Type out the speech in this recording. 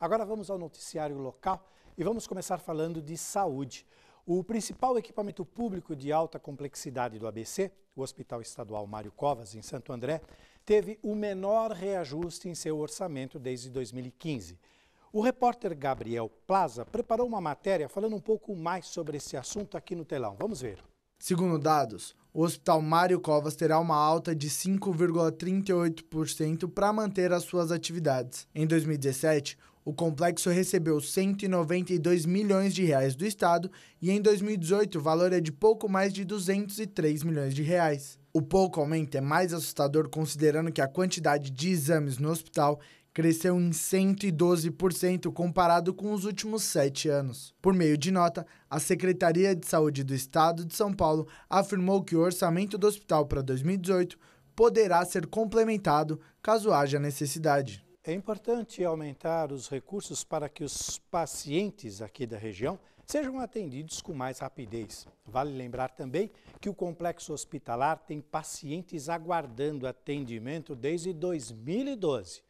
Agora vamos ao noticiário local e vamos começar falando de saúde. O principal equipamento público de alta complexidade do ABC, o Hospital Estadual Mário Covas, em Santo André, teve o menor reajuste em seu orçamento desde 2015. O repórter Gabriel Plaza preparou uma matéria falando um pouco mais sobre esse assunto aqui no telão. Vamos ver. Segundo dados, o Hospital Mário Covas terá uma alta de 5,38% para manter as suas atividades. Em 2017, o complexo recebeu 192 milhões de reais do Estado e em 2018 o valor é de pouco mais de 203 milhões de reais. O pouco aumento é mais assustador considerando que a quantidade de exames no hospital cresceu em 112% comparado com os últimos sete anos. Por meio de nota, a Secretaria de Saúde do Estado de São Paulo afirmou que o orçamento do hospital para 2018 poderá ser complementado caso haja necessidade. É importante aumentar os recursos para que os pacientes aqui da região sejam atendidos com mais rapidez. Vale lembrar também que o complexo hospitalar tem pacientes aguardando atendimento desde 2012.